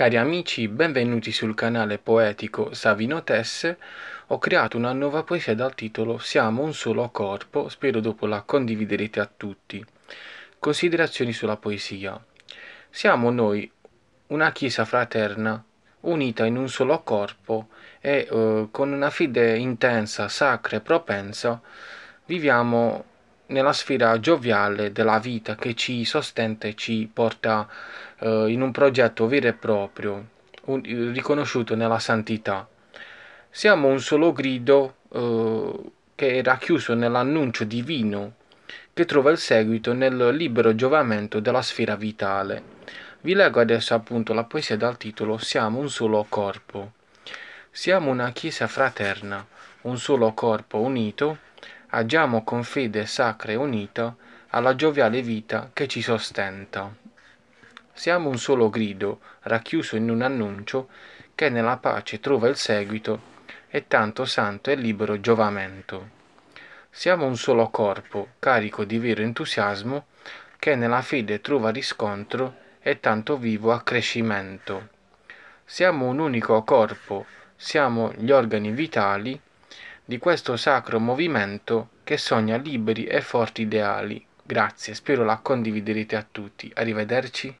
Cari amici, benvenuti sul canale poetico Savino Tesse. Ho creato una nuova poesia dal titolo Siamo un solo corpo, spero dopo la condividerete a tutti. Considerazioni sulla poesia. Siamo noi una chiesa fraterna, unita in un solo corpo e eh, con una fede intensa, sacra e propensa, viviamo nella sfera gioviale della vita che ci sostenta e ci porta eh, in un progetto vero e proprio, un, eh, riconosciuto nella santità. Siamo un solo grido eh, che è racchiuso nell'annuncio divino che trova il seguito nel libero giovamento della sfera vitale. Vi leggo adesso appunto la poesia dal titolo Siamo un solo corpo. Siamo una chiesa fraterna, un solo corpo unito agiamo con fede sacra e unita alla gioviale vita che ci sostenta. Siamo un solo grido, racchiuso in un annuncio, che nella pace trova il seguito e tanto santo e libero giovamento. Siamo un solo corpo, carico di vero entusiasmo, che nella fede trova riscontro e tanto vivo accrescimento. Siamo un unico corpo, siamo gli organi vitali, di questo sacro movimento che sogna liberi e forti ideali. Grazie, spero la condividerete a tutti. Arrivederci.